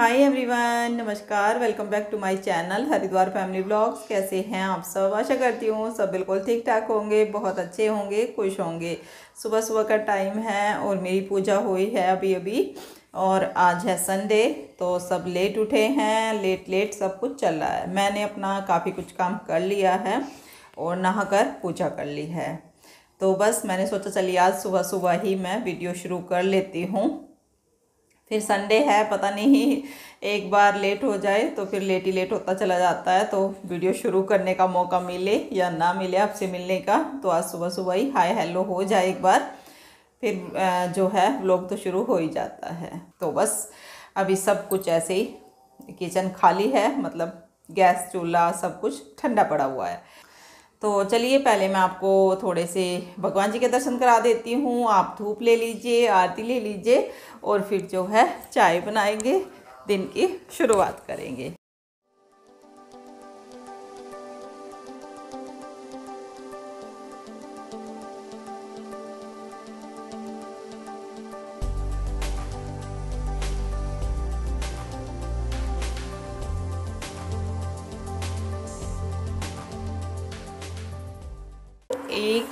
हाय everyone नमस्कार welcome back to my channel Haridwar family blogs कैसे हैं आप सब आशा करती हूँ सब बिल्कुल ठीक ठाक होंगे बहुत अच्छे होंगे खुश होंगे सुबह सुबह का टाइम है और मेरी पूजा हुई है अभी अभी और आज है संडे तो सब लेट उठे हैं लेट लेट सब कुछ चल रहा है मैंने अपना काफ़ी कुछ काम कर लिया है और नहाकर पूजा कर ली है तो बस मैंने सोचा चलिए आज सुबह सुबह ही मैं वीडियो शुरू कर लेती हूँ फिर संडे है पता नहीं एक बार लेट हो जाए तो फिर लेट ही लेट होता चला जाता है तो वीडियो शुरू करने का मौका मिले या ना मिले आपसे मिलने का तो आज सुबह सुबह ही हाय हेलो हो जाए एक बार फिर जो है लोग तो शुरू हो ही जाता है तो बस अभी सब कुछ ऐसे ही किचन खाली है मतलब गैस चूल्हा सब कुछ ठंडा पड़ा हुआ है तो चलिए पहले मैं आपको थोड़े से भगवान जी के दर्शन करा देती हूँ आप धूप ले लीजिए आरती ले लीजिए और फिर जो है चाय बनाएंगे दिन की शुरुआत करेंगे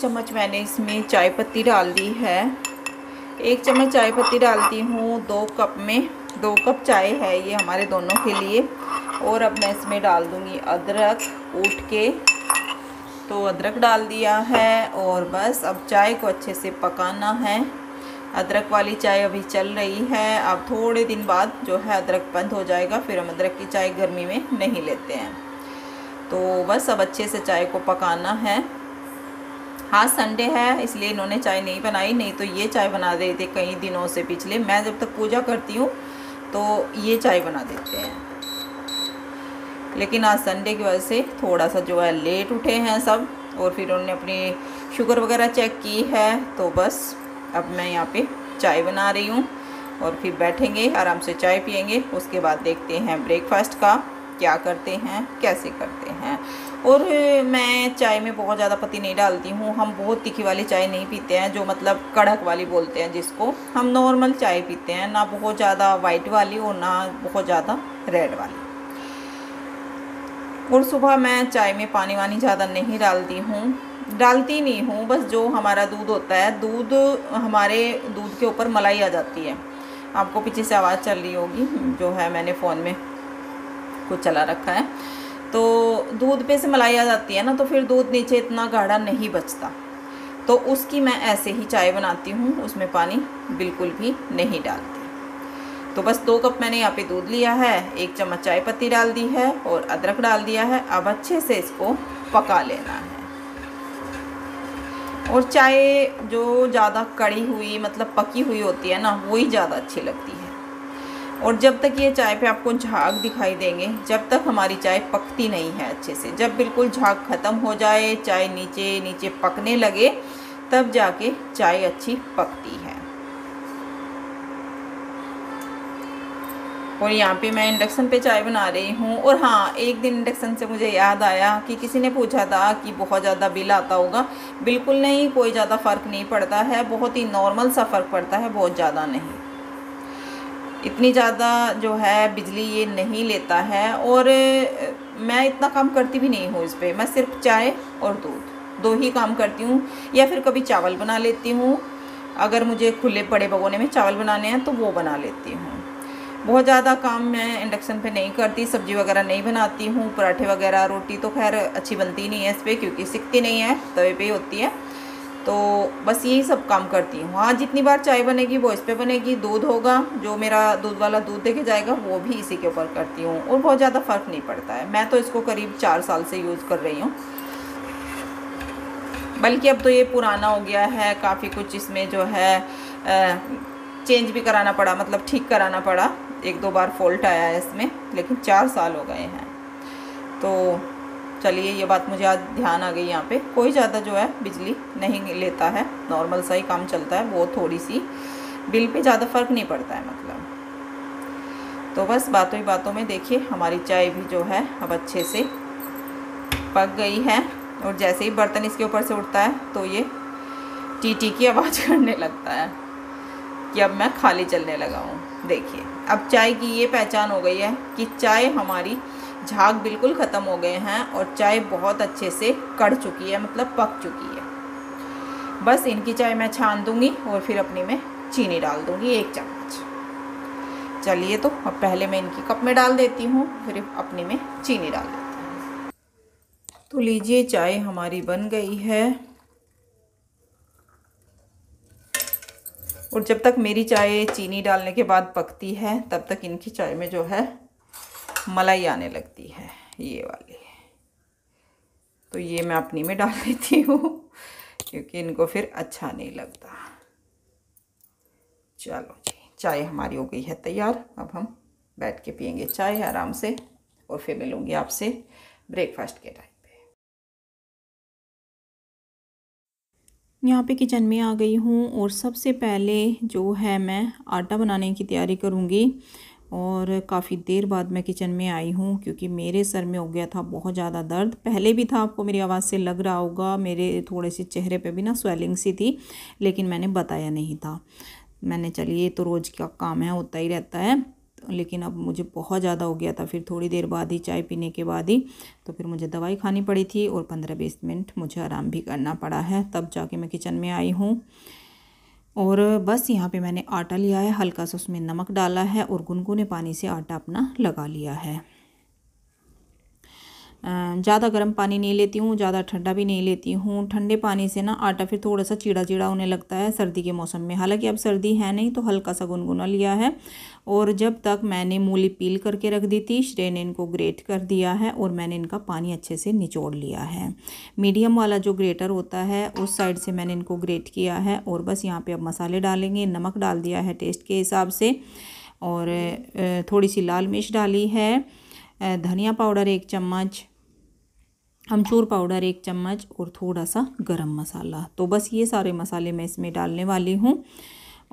चम्मच मैंने इसमें चाय पत्ती डाल दी है एक चम्मच चाय पत्ती डालती हूँ दो कप में दो कप चाय है ये हमारे दोनों के लिए और अब मैं इसमें डाल दूँगी अदरक ऊट के तो अदरक डाल दिया है और बस अब चाय को अच्छे से पकाना है अदरक वाली चाय अभी चल रही है अब थोड़े दिन बाद जो है अदरक बंद हो जाएगा फिर हम अदरक की चाय गर्मी में नहीं लेते हैं तो बस अब अच्छे से चाय को पकाना है हाँ संडे है इसलिए इन्होंने चाय नहीं बनाई नहीं तो ये चाय बना रहे थे कई दिनों से पिछले मैं जब तक पूजा करती हूँ तो ये चाय बना देते हैं लेकिन आज संडे की वजह से थोड़ा सा जो है लेट उठे हैं सब और फिर उन्होंने अपनी शुगर वगैरह चेक की है तो बस अब मैं यहाँ पे चाय बना रही हूँ और फिर बैठेंगे आराम से चाय पियेंगे उसके बाद देखते हैं ब्रेकफास्ट का क्या करते हैं कैसे करते हैं और मैं चाय में बहुत ज़्यादा पत्ती नहीं डालती हूँ हम बहुत तीखी वाली चाय नहीं पीते हैं जो मतलब कड़क वाली बोलते हैं जिसको हम नॉर्मल चाय पीते हैं ना बहुत ज़्यादा वाइट वाली और ना बहुत ज़्यादा रेड वाली और सुबह मैं चाय में पानी वानी ज़्यादा नहीं डालती हूँ डालती नहीं हूँ बस जो हमारा दूध होता है दूध हमारे दूध के ऊपर मलाई आ जाती है आपको पीछे से आवाज़ चल रही होगी जो है मैंने फ़ोन में को चला रखा है तो दूध पे से मलाई आ जाती है ना तो फिर दूध नीचे इतना गाढ़ा नहीं बचता तो उसकी मैं ऐसे ही चाय बनाती हूँ उसमें पानी बिल्कुल भी नहीं डालती तो बस दो कप मैंने यहाँ पे दूध लिया है एक चम्मच चाय पत्ती डाल दी है और अदरक डाल दिया है अब अच्छे से इसको पका लेना है और चाय जो ज़्यादा कड़ी हुई मतलब पकी हुई होती है ना वही ज़्यादा अच्छी लगती है और जब तक ये चाय पे आपको झाग दिखाई देंगे जब तक हमारी चाय पकती नहीं है अच्छे से जब बिल्कुल झाग ख़त्म हो जाए चाय नीचे नीचे पकने लगे तब जाके चाय अच्छी पकती है और यहाँ पे मैं इंडक्शन पे चाय बना रही हूँ और हाँ एक दिन इंडक्शन से मुझे याद आया कि किसी ने पूछा था कि बहुत ज़्यादा बिल आता होगा बिल्कुल नहीं कोई ज़्यादा फ़र्क नहीं पड़ता है बहुत ही नॉर्मल सा फ़र्क पड़ता है बहुत ज़्यादा नहीं इतनी ज़्यादा जो है बिजली ये नहीं लेता है और मैं इतना काम करती भी नहीं हूँ इस पर मैं सिर्फ चाय और दूध दो ही काम करती हूँ या फिर कभी चावल बना लेती हूँ अगर मुझे खुले पड़े भगोने में चावल बनाने हैं तो वो बना लेती हूँ बहुत ज़्यादा काम मैं इंडक्शन पे नहीं करती सब्ज़ी वगैरह नहीं बनाती हूँ पराठे वगैरह रोटी तो खैर अच्छी बनती नहीं है इस पर क्योंकि सीखती नहीं है तवे पे ही होती है तो बस यही सब काम करती हूँ हाँ जितनी बार चाय बनेगी वो इस पर बनेगी दूध होगा जो मेरा दूध वाला दूध देखे जाएगा वो भी इसी के ऊपर करती हूँ और बहुत ज़्यादा फ़र्क नहीं पड़ता है मैं तो इसको करीब चार साल से यूज़ कर रही हूँ बल्कि अब तो ये पुराना हो गया है काफ़ी कुछ इसमें जो है आ, चेंज भी कराना पड़ा मतलब ठीक कराना पड़ा एक दो बार फॉल्ट आया है इसमें लेकिन चार साल हो गए हैं तो चलिए ये बात मुझे आज ध्यान आ गई यहाँ पे कोई ज़्यादा जो है बिजली नहीं लेता है नॉर्मल सा ही काम चलता है वो थोड़ी सी बिल पे ज़्यादा फ़र्क नहीं पड़ता है मतलब तो बस बातों ही बातों में देखिए हमारी चाय भी जो है अब अच्छे से पक गई है और जैसे ही बर्तन इसके ऊपर से उठता है तो ये टीटी की आवाज़ करने लगता है कि अब मैं खाली चलने लगा हूँ देखिए अब चाय की ये पहचान हो गई है कि चाय हमारी झाग बिल्कुल ख़त्म हो गए हैं और चाय बहुत अच्छे से कड़ चुकी है मतलब पक चुकी है बस इनकी चाय मैं छान दूँगी और फिर अपनी में चीनी डाल दूँगी एक चम्मच चलिए तो अब पहले मैं इनकी कप में डाल देती हूँ फिर अपनी में चीनी डाल देती हूँ तो लीजिए चाय हमारी बन गई है और जब तक मेरी चाय चीनी डालने के बाद पकती है तब तक इनकी चाय में जो है मलाई आने लगती है ये वाली तो ये मैं अपनी में डाल लेती हूँ क्योंकि इनको फिर अच्छा नहीं लगता चलो जी चाय हमारी हो गई है तैयार अब हम बैठ के पियेंगे चाय आराम से और फिर मिलूँगी आपसे ब्रेकफास्ट के टाइम पे यहाँ पे किचन में आ गई हूँ और सबसे पहले जो है मैं आटा बनाने की तैयारी करूँगी और काफ़ी देर बाद मैं किचन में आई हूँ क्योंकि मेरे सर में हो गया था बहुत ज़्यादा दर्द पहले भी था आपको मेरी आवाज़ से लग रहा होगा मेरे थोड़े से चेहरे पे भी ना स्वेलिंग सी थी लेकिन मैंने बताया नहीं था मैंने चलिए तो रोज़ का काम है होता ही रहता है लेकिन अब मुझे बहुत ज़्यादा हो गया था फिर थोड़ी देर बाद ही चाय पीने के बाद ही तो फिर मुझे दवाई खानी पड़ी थी और पंद्रह बीस मिनट मुझे आराम भी करना पड़ा है तब जाके मैं किचन में आई हूँ और बस यहाँ पे मैंने आटा लिया है हल्का सा उसमें नमक डाला है और गुनगुने पानी से आटा अपना लगा लिया है ज़्यादा गर्म पानी नहीं लेती हूँ ज़्यादा ठंडा भी नहीं लेती हूँ ठंडे पानी से ना आटा फिर थोड़ा सा चीड़ा चीड़ा होने लगता है सर्दी के मौसम में हालांकि अब सर्दी है नहीं तो हल्का सा गुनगुना लिया है और जब तक मैंने मूली पील करके रख दी थी श्रेय ने इनको ग्रेट कर दिया है और मैंने इनका पानी अच्छे से निचोड़ लिया है मीडियम वाला जो ग्रेटर होता है उस साइड से मैंने इनको ग्रेट किया है और बस यहाँ पर अब मसाले डालेंगे नमक डाल दिया है टेस्ट के हिसाब से और थोड़ी सी लाल मिर्च डाली है धनिया पाउडर एक चम्मच अमचूर पाउडर एक चम्मच और थोड़ा सा गरम मसाला तो बस ये सारे मसाले मैं इसमें डालने वाली हूँ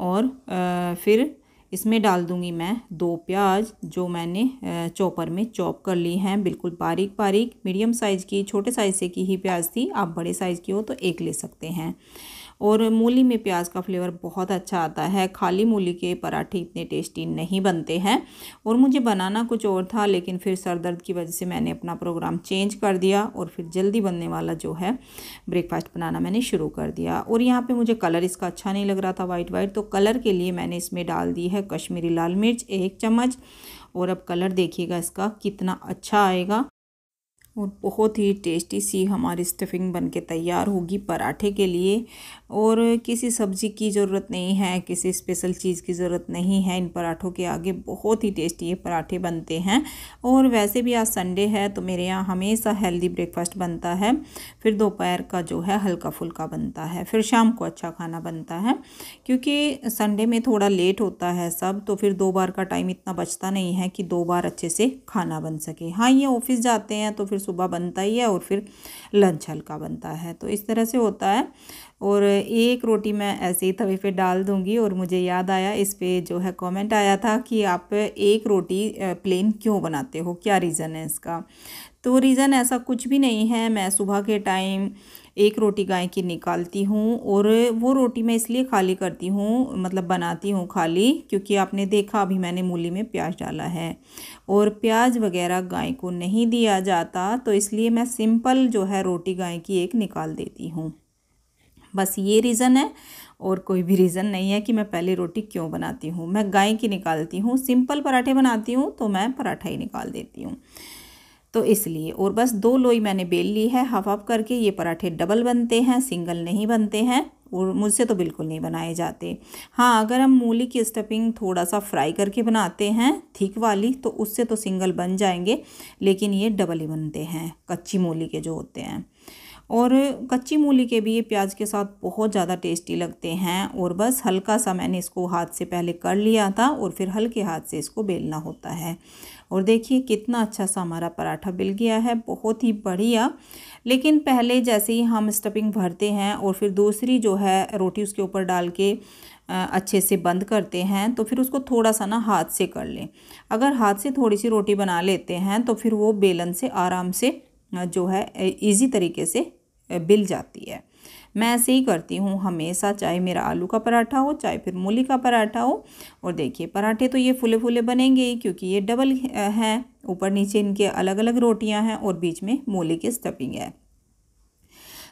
और आ, फिर इसमें डाल दूँगी मैं दो प्याज जो मैंने चॉपर में चॉप कर ली हैं बिल्कुल बारीक बारीक मीडियम साइज़ की छोटे साइज़ से की ही प्याज थी आप बड़े साइज़ की हो तो एक ले सकते हैं और मूली में प्याज का फ्लेवर बहुत अच्छा आता है खाली मूली के पराठे इतने टेस्टी नहीं बनते हैं और मुझे बनाना कुछ और था लेकिन फिर सर दर्द की वजह से मैंने अपना प्रोग्राम चेंज कर दिया और फिर जल्दी बनने वाला जो है ब्रेकफास्ट बनाना मैंने शुरू कर दिया और यहाँ पर मुझे कलर इसका अच्छा नहीं लग रहा था वाइट वाइट तो कलर के लिए मैंने इसमें डाल दी है कश्मीरी लाल मिर्च एक चम्मच और अब कलर देखिएगा इसका कितना अच्छा आएगा और बहुत ही टेस्टी सी हमारी स्टफिंग बन के तैयार होगी पराठे के लिए और किसी सब्ज़ी की ज़रूरत नहीं है किसी स्पेशल चीज़ की ज़रूरत नहीं है इन पराठों के आगे बहुत ही टेस्टी ये पराठे बनते हैं और वैसे भी आज संडे है तो मेरे यहाँ हमेशा हेल्दी ब्रेकफास्ट बनता है फिर दोपहर का जो है हल्का फुल्का बनता है फिर शाम को अच्छा खाना बनता है क्योंकि संडे में थोड़ा लेट होता है सब तो फिर दो बार का टाइम इतना बचता नहीं है कि दो बार अच्छे से खाना बन सके हाँ ये ऑफिस जाते हैं तो फिर सुबह बनता ही है और फिर लंच हल्का बनता है तो इस तरह से होता है और एक रोटी मैं ऐसे ही तवे पे डाल दूँगी और मुझे याद आया इस पर जो है कमेंट आया था कि आप एक रोटी प्लेन क्यों बनाते हो क्या रीज़न है इसका तो रीज़न ऐसा कुछ भी नहीं है मैं सुबह के टाइम एक रोटी गाय की निकालती हूँ और वो रोटी मैं इसलिए खाली करती हूँ मतलब बनाती हूँ खाली क्योंकि आपने देखा अभी मैंने मूली में प्याज डाला है और प्याज वगैरह गाय को नहीं दिया जाता तो इसलिए मैं सिंपल जो है रोटी गाय की एक निकाल देती हूँ बस ये रीज़न है और कोई भी रीज़न नहीं है कि मैं पहले रोटी क्यों बनाती हूँ मैं गाय की निकालती हूँ सिंपल पराठे बनाती हूँ तो मैं पराठा ही निकाल देती हूँ तो इसलिए और बस दो लोई मैंने बेल ली है हाफ हाफ करके ये पराठे डबल बनते हैं सिंगल नहीं बनते हैं और मुझसे तो बिल्कुल नहीं बनाए जाते हाँ अगर हम मूली की स्टफिंग थोड़ा सा फ्राई करके बनाते हैं थिक वाली तो उससे तो सिंगल बन जाएंगे लेकिन ये डबल ही बनते हैं कच्ची मूली के जो होते हैं और कच्ची मूली के भी ये प्याज के साथ बहुत ज़्यादा टेस्टी लगते हैं और बस हल्का सा मैंने इसको हाथ से पहले कर लिया था और फिर हल्के हाथ से इसको बेलना होता है और देखिए कितना अच्छा सा हमारा पराठा बिल गया है बहुत ही बढ़िया लेकिन पहले जैसे ही हम स्टफिंग भरते हैं और फिर दूसरी जो है रोटी उसके ऊपर डाल के अच्छे से बंद करते हैं तो फिर उसको थोड़ा सा ना हाथ से कर लें अगर हाथ से थोड़ी सी रोटी बना लेते हैं तो फिर वो बेलन से आराम से जो है इजी तरीके से बिल जाती है मैं ऐसे ही करती हूँ हमेशा चाहे मेरा आलू का पराठा हो चाहे फिर मूली का पराठा हो और देखिए पराठे तो ये फूले फूले बनेंगे ही क्योंकि ये डबल हैं ऊपर नीचे इनके अलग अलग रोटियाँ हैं और बीच में मूली की स्टफिंग है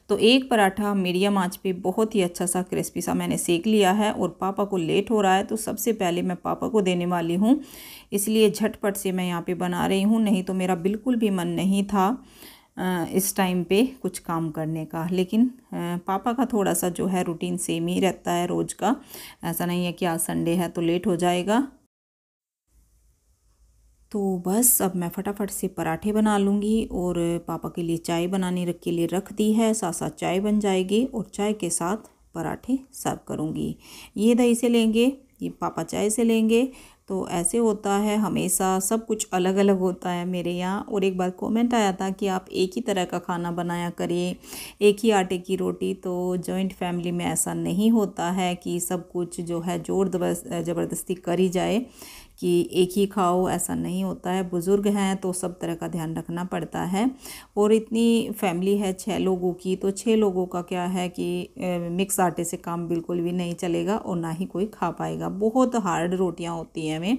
तो एक पराठा मीडियम आंच पे बहुत ही अच्छा सा क्रिस्पी सा मैंने सेक लिया है और पापा को लेट हो रहा है तो सबसे पहले मैं पापा को देने वाली हूँ इसलिए झटपट से मैं यहाँ पे बना रही हूँ नहीं तो मेरा बिल्कुल भी मन नहीं था इस टाइम पे कुछ काम करने का लेकिन पापा का थोड़ा सा जो है रूटीन सेम ही रहता है रोज़ का ऐसा नहीं है कि आज संडे है तो लेट हो जाएगा तो बस अब मैं फटाफट से पराठे बना लूँगी और पापा के लिए चाय बनाने रख के लिए रख दी है साथ साथ चाय बन जाएगी और चाय के साथ पराठे सर्व करूँगी ये दही से लेंगे ये पापा चाय से लेंगे तो ऐसे होता है हमेशा सब कुछ अलग अलग होता है मेरे यहाँ और एक बार कमेंट आया था कि आप एक ही तरह का खाना बनाया करिए एक ही आटे की रोटी तो जॉइंट फैमिली में ऐसा नहीं होता है कि सब कुछ जो है जोर जबरदस्ती करी जाए कि एक ही खाओ ऐसा नहीं होता है बुज़ुर्ग हैं तो सब तरह का ध्यान रखना पड़ता है और इतनी फैमिली है छः लोगों की तो छः लोगों का क्या है कि मिक्स आटे से काम बिल्कुल भी नहीं चलेगा और ना ही कोई खा पाएगा बहुत हार्ड रोटियां होती हैं हमें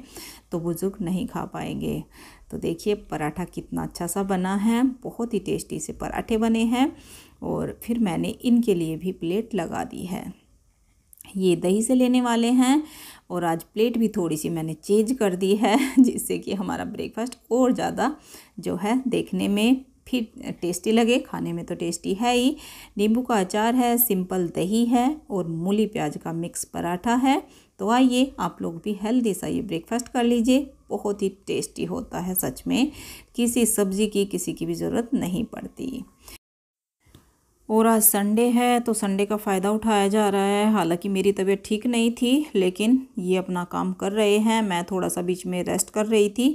तो बुज़ुर्ग नहीं खा पाएंगे तो देखिए पराठा कितना अच्छा सा बना है बहुत ही टेस्टी से पराठे बने हैं और फिर मैंने इनके लिए भी प्लेट लगा दी है ये दही से लेने वाले हैं और आज प्लेट भी थोड़ी सी मैंने चेंज कर दी है जिससे कि हमारा ब्रेकफास्ट और ज़्यादा जो है देखने में फिर टेस्टी लगे खाने में तो टेस्टी है ही नींबू का अचार है सिंपल दही है और मूली प्याज का मिक्स पराठा है तो आइए आप लोग भी हेल्दी सा ये ब्रेकफास्ट कर लीजिए बहुत ही टेस्टी होता है सच में किसी सब्ज़ी की किसी की भी ज़रूरत नहीं पड़ती और आज संडे है तो संडे का फ़ायदा उठाया जा रहा है हालांकि मेरी तबीयत ठीक नहीं थी लेकिन ये अपना काम कर रहे हैं मैं थोड़ा सा बीच में रेस्ट कर रही थी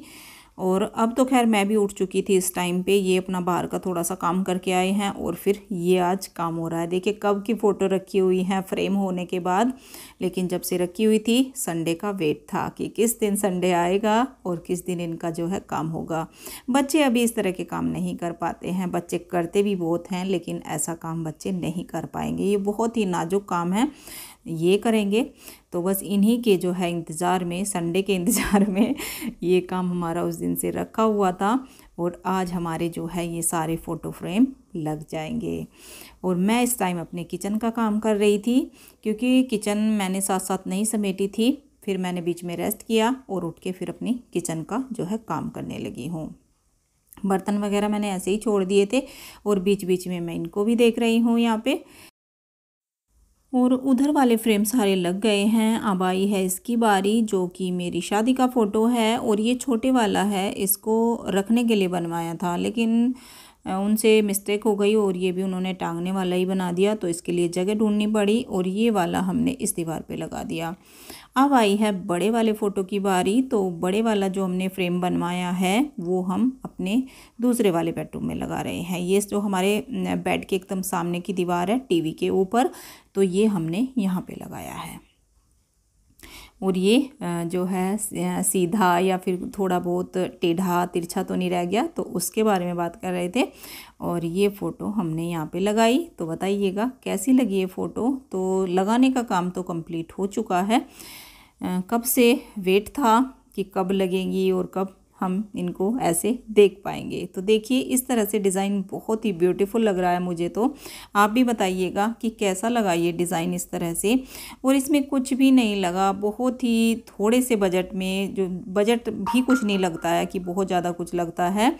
और अब तो खैर मैं भी उठ चुकी थी इस टाइम पे ये अपना बाहर का थोड़ा सा काम करके आए हैं और फिर ये आज काम हो रहा है देखिए कब की फ़ोटो रखी हुई है फ्रेम होने के बाद लेकिन जब से रखी हुई थी संडे का वेट था कि किस दिन संडे आएगा और किस दिन इनका जो है काम होगा बच्चे अभी इस तरह के काम नहीं कर पाते हैं बच्चे करते भी बहुत हैं लेकिन ऐसा काम बच्चे नहीं कर पाएंगे ये बहुत ही नाजुक काम है ये करेंगे तो बस इन्हीं के जो है इंतज़ार में संडे के इंतज़ार में ये काम हमारा उस दिन से रखा हुआ था और आज हमारे जो है ये सारे फ़ोटो फ्रेम लग जाएंगे और मैं इस टाइम अपने किचन का काम कर रही थी क्योंकि किचन मैंने साथ साथ नहीं समेटी थी फिर मैंने बीच में रेस्ट किया और उठ के फिर अपनी किचन का जो है काम करने लगी हूँ बर्तन वगैरह मैंने ऐसे ही छोड़ दिए थे और बीच बीच में मैं इनको भी देख रही हूँ यहाँ पे और उधर वाले फ्रेम सारे लग गए हैं अब आई है इसकी बारी जो कि मेरी शादी का फ़ोटो है और ये छोटे वाला है इसको रखने के लिए बनवाया था लेकिन उनसे मिस्टेक हो गई और ये भी उन्होंने टांगने वाला ही बना दिया तो इसके लिए जगह ढूंढनी पड़ी और ये वाला हमने इस दीवार पे लगा दिया अब आई है बड़े वाले फ़ोटो की बारी तो बड़े वाला जो हमने फ्रेम बनवाया है वो हम अपने दूसरे वाले बेडरूम में लगा रहे हैं ये जो हमारे बेड के एकदम सामने की दीवार है टीवी के ऊपर तो ये हमने यहाँ पे लगाया है और ये जो है सीधा या फिर थोड़ा बहुत टेढ़ा तिरछा तो नहीं रह गया तो उसके बारे में बात कर रहे थे और ये फ़ोटो हमने यहाँ पे लगाई तो बताइएगा कैसी लगी ये फ़ोटो तो लगाने का काम तो कंप्लीट हो चुका है कब से वेट था कि कब लगेंगी और कब हम इनको ऐसे देख पाएंगे तो देखिए इस तरह से डिज़ाइन बहुत ही ब्यूटीफुल लग रहा है मुझे तो आप भी बताइएगा कि कैसा लगा ये डिज़ाइन इस तरह से और इसमें कुछ भी नहीं लगा बहुत ही थोड़े से बजट में जो बजट भी कुछ नहीं लगता है कि बहुत ज़्यादा कुछ लगता है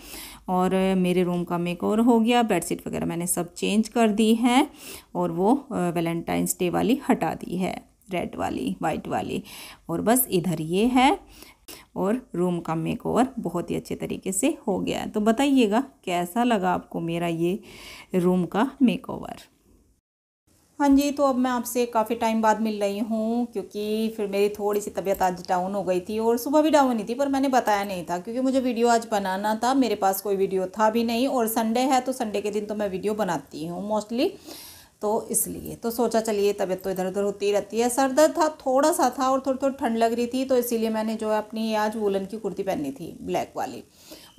और मेरे रूम का मेक और हो गया बेडशीट वगैरह मैंने सब चेंज कर दी है और वो वैलेंटाइंस डे वाली हटा दी है रेड वाली वाइट वाली और बस इधर ये है और रूम का मेक ओवर बहुत ही अच्छे तरीके से हो गया है तो बताइएगा कैसा लगा आपको मेरा ये रूम का मेक ओवर हाँ जी तो अब मैं आपसे काफ़ी टाइम बाद मिल रही हूँ क्योंकि फिर मेरी थोड़ी सी तबीयत आज डाउन हो गई थी और सुबह भी डाउन ही थी पर मैंने बताया नहीं था क्योंकि मुझे वीडियो आज बनाना था मेरे पास कोई वीडियो था भी नहीं और संडे है तो संडे के दिन तो मैं वीडियो बनाती हूँ मोस्टली तो इसलिए तो सोचा चलिए तबीयत तो इधर उधर होती रहती है सर दर्द था थोड़ा सा था और थोड़ी थोड़ी ठंड लग रही थी तो इसीलिए मैंने जो है अपनी आज वूलन की कुर्ती पहनी थी ब्लैक वाली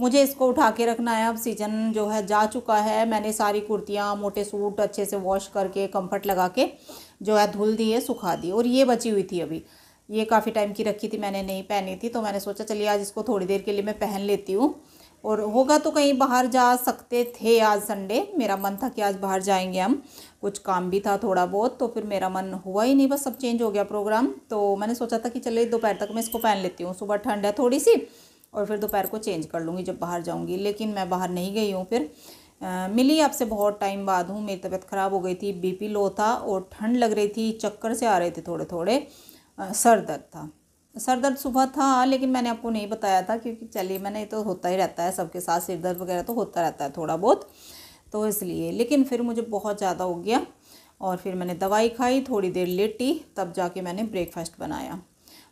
मुझे इसको उठा के रखना है अब सीजन जो है जा चुका है मैंने सारी कुर्तियाँ मोटे सूट अच्छे से वॉश करके कम्फर्ट लगा के जो है धुल दिए सुखा दी और ये बची हुई थी अभी ये काफ़ी टाइम की रखी थी मैंने नहीं पहनी थी तो मैंने सोचा चलिए आज इसको थोड़ी देर के लिए मैं पहन लेती हूँ और होगा तो कहीं बाहर जा सकते थे आज संडे मेरा मन था कि आज बाहर जाएंगे हम कुछ काम भी था थोड़ा बहुत तो फिर मेरा मन हुआ ही नहीं बस सब चेंज हो गया प्रोग्राम तो मैंने सोचा था कि चले दोपहर तक मैं इसको पहन लेती हूँ सुबह ठंड है थोड़ी सी और फिर दोपहर को चेंज कर लूँगी जब बाहर जाऊँगी लेकिन मैं बाहर नहीं गई हूँ फिर आ, मिली आपसे बहुत टाइम बाद हूँ मेरी तबीयत ख़राब हो गई थी बीपी लो था और ठंड लग रही थी चक्कर से आ रहे थे थोड़े थोड़े सर दर्द था सर दर्द सुबह था लेकिन मैंने आपको नहीं बताया था क्योंकि चलिए मैंने तो होता ही रहता है सबके साथ सिर दर्द वगैरह तो होता रहता है थोड़ा बहुत तो इसलिए लेकिन फिर मुझे बहुत ज़्यादा हो गया और फिर मैंने दवाई खाई थोड़ी देर लेटी तब जाके मैंने ब्रेकफास्ट बनाया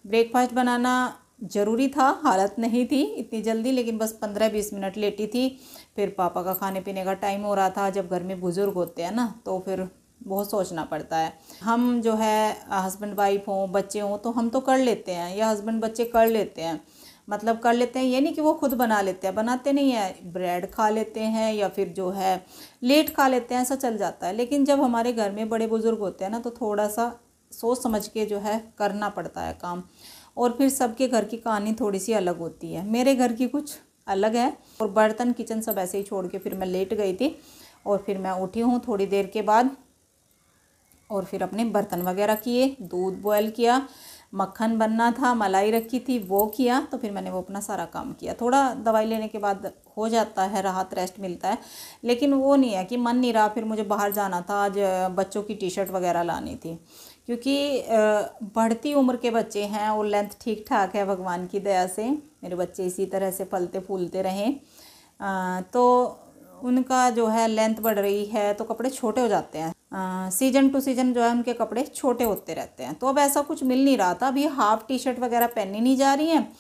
ब्रेकफास्ट बनाना ज़रूरी था हालत नहीं थी इतनी जल्दी लेकिन बस पंद्रह बीस मिनट लेटी थी फिर पापा का खाने पीने का टाइम हो रहा था जब घर में बुज़ुर्ग होते हैं ना तो फिर बहुत सोचना पड़ता है हम जो है हस्बैंड वाइफ हों बच्चे हों तो हम तो कर लेते हैं या हस्बैंड बच्चे कर लेते हैं मतलब कर लेते हैं ये नहीं कि वो खुद बना लेते हैं बनाते नहीं हैं ब्रेड खा लेते हैं या फिर जो है लेट खा लेते हैं ऐसा चल जाता है लेकिन जब हमारे घर में बड़े बुज़ुर्ग होते हैं ना तो थोड़ा सा सोच समझ के जो है करना पड़ता है काम और फिर सबके घर की कहानी थोड़ी सी अलग होती है मेरे घर की कुछ अलग है और बर्तन किचन सब ऐसे ही छोड़ के फिर मैं लेट गई थी और फिर मैं उठी हूँ थोड़ी देर के बाद और फिर अपने बर्तन वगैरह किए दूध बॉयल किया मक्खन बनना था मलाई रखी थी वो किया तो फिर मैंने वो अपना सारा काम किया थोड़ा दवाई लेने के बाद हो जाता है राहत रेस्ट मिलता है लेकिन वो नहीं है कि मन नहीं रहा फिर मुझे बाहर जाना था आज बच्चों की टी शर्ट वगैरह लानी थी क्योंकि बढ़ती उम्र के बच्चे हैं और लेंथ ठीक ठाक है भगवान की दया से मेरे बच्चे इसी तरह से फलते फूलते रहें तो उनका जो है लेंथ बढ़ रही है तो कपड़े छोटे हो जाते हैं सीजन टू सीजन जो है उनके कपड़े छोटे होते रहते हैं तो अब ऐसा कुछ मिल नहीं रहा था अभी हाफ टी शर्ट वगैरह पहनी नहीं जा रही हैं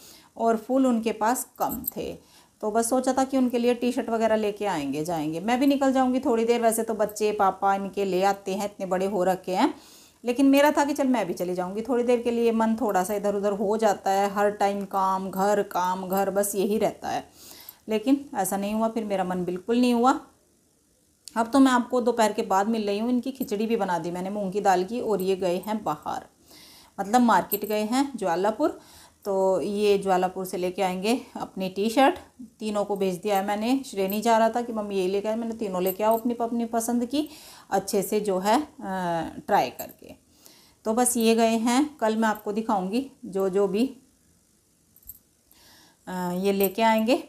और फुल उनके पास कम थे तो बस सोचा था कि उनके लिए टी शर्ट वगैरह लेके आएंगे जाएंगे मैं भी निकल जाऊंगी थोड़ी देर वैसे तो बच्चे पापा इनके ले आते हैं इतने बड़े हो रखे हैं लेकिन मेरा था कि चल मैं भी चली जाऊंगी थोड़ी देर के लिए मन थोड़ा सा इधर उधर हो जाता है हर टाइम काम घर काम घर बस यही रहता है लेकिन ऐसा नहीं हुआ फिर मेरा मन बिल्कुल नहीं हुआ अब तो मैं आपको दोपहर के बाद मिल रही हूँ इनकी खिचड़ी भी बना दी मैंने मूँग की दाल की और ये गए हैं बाहर मतलब मार्केट गए हैं ज्वालापुर तो ये ज्वालापुर से लेके आएंगे अपनी टी शर्ट तीनों को भेज दिया है मैंने श्रेणी जा रहा था कि मम्मी ये लेके आए मैंने तीनों लेके आओ अपनी अपनी पसंद की अच्छे से जो है ट्राई करके तो बस ये गए हैं कल मैं आपको दिखाऊंगी जो जो भी ये लेके आएंगे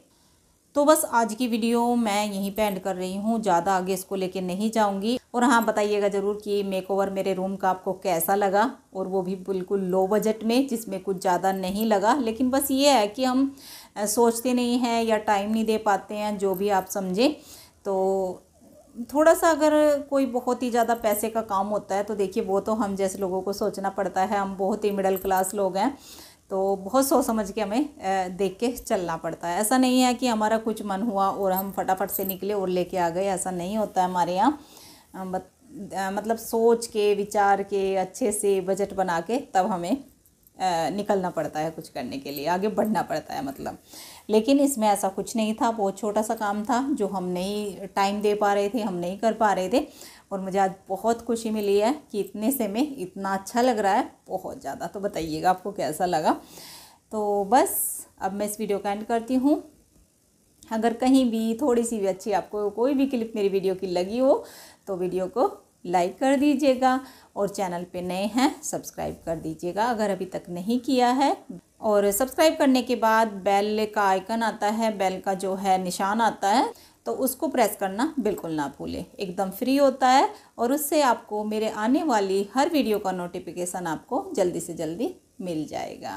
तो बस आज की वीडियो मैं यहीं पे एंड कर रही हूँ ज़्यादा आगे इसको लेके नहीं जाऊँगी और हाँ बताइएगा ज़रूर कि मेकओवर मेरे रूम का आपको कैसा लगा और वो भी बिल्कुल लो बजट में जिसमें कुछ ज़्यादा नहीं लगा लेकिन बस ये है कि हम सोचते नहीं हैं या टाइम नहीं दे पाते हैं जो भी आप समझें तो थोड़ा सा अगर कोई बहुत ही ज़्यादा पैसे का काम होता है तो देखिए वो तो हम जैसे लोगों को सोचना पड़ता है हम बहुत ही मिडल क्लास लोग हैं तो बहुत सोच समझ के हमें देख के चलना पड़ता है ऐसा नहीं है कि हमारा कुछ मन हुआ और हम फटाफट से निकले और लेके आ गए ऐसा नहीं होता है हमारे यहाँ मतलब सोच के विचार के अच्छे से बजट बना के तब हमें निकलना पड़ता है कुछ करने के लिए आगे बढ़ना पड़ता है मतलब लेकिन इसमें ऐसा कुछ नहीं था बहुत छोटा सा काम था जो हम नहीं टाइम दे पा रहे थे हम नहीं कर पा रहे थे और मुझे आज बहुत खुशी मिली है कि इतने से में इतना अच्छा लग रहा है बहुत ज़्यादा तो बताइएगा आपको कैसा लगा तो बस अब मैं इस वीडियो का एंड करती हूँ अगर कहीं भी थोड़ी सी भी अच्छी आपको कोई भी क्लिप मेरी वीडियो की लगी हो तो वीडियो को लाइक कर दीजिएगा और चैनल पे नए हैं सब्सक्राइब कर दीजिएगा अगर अभी तक नहीं किया है और सब्सक्राइब करने के बाद बेल का आइकन आता है बेल का जो है निशान आता है तो उसको प्रेस करना बिल्कुल ना भूलें एकदम फ्री होता है और उससे आपको मेरे आने वाली हर वीडियो का नोटिफिकेशन आपको जल्दी से जल्दी मिल जाएगा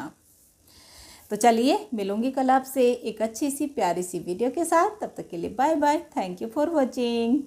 तो चलिए मिलूंगी कल आपसे एक अच्छी सी प्यारी सी वीडियो के साथ तब तक के लिए bye bye thank you for watching